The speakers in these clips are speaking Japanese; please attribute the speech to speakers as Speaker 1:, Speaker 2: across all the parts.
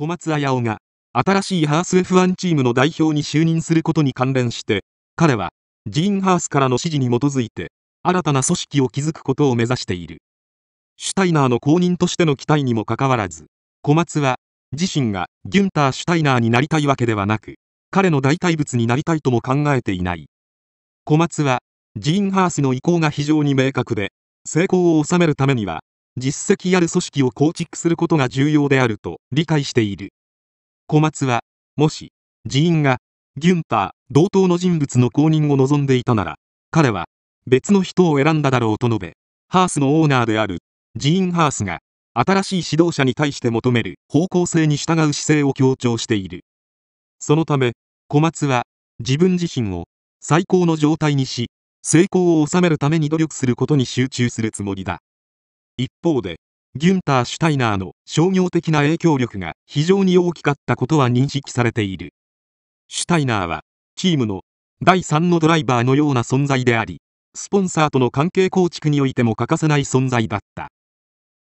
Speaker 1: 小松綾夫が新しいハース F1 チームの代表に就任することに関連して彼はジーン・ハースからの指示に基づいて新たな組織を築くことを目指しているシュタイナーの後任としての期待にもかかわらず小松は自身がギュンター・シュタイナーになりたいわけではなく彼の代替物になりたいとも考えていない小松はジーン・ハースの意向が非常に明確で成功を収めるためには実績ある組織を構築することが重要であると理解している小松はもし寺院がギュンター同等の人物の公認を望んでいたなら彼は別の人を選んだだろうと述べハースのオーナーであるジーン・ハースが新しい指導者に対して求める方向性に従う姿勢を強調しているそのため小松は自分自身を最高の状態にし成功を収めるために努力することに集中するつもりだ一方でギュンター・シュタイナーの商業的な影響力が非常に大きかったことは認識されているシュタイナーはチームの第3のドライバーのような存在でありスポンサーとの関係構築においても欠かせない存在だった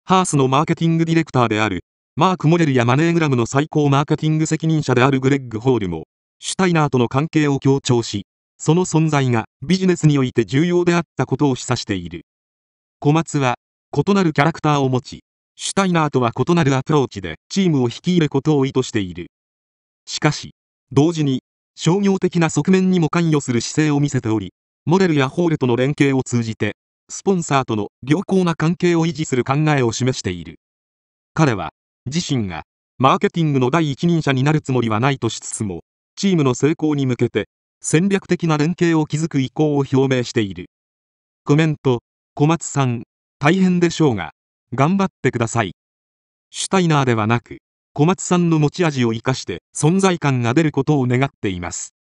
Speaker 1: ハースのマーケティングディレクターであるマーク・モレルやマネーグラムの最高マーケティング責任者であるグレッグ・ホールもシュタイナーとの関係を強調しその存在がビジネスにおいて重要であったことを示唆している小松は異なるキャラクターを持ち、シュタイナーとは異なるアプローチでチームを率いることを意図している。しかし、同時に、商業的な側面にも関与する姿勢を見せており、モデルやホールとの連携を通じて、スポンサーとの良好な関係を維持する考えを示している。彼は、自身が、マーケティングの第一人者になるつもりはないとしつつも、チームの成功に向けて、戦略的な連携を築く意向を表明している。コメント、小松さん、大変でしょうが頑張ってくださいシュタイナーではなく小松さんの持ち味を生かして存在感が出ることを願っています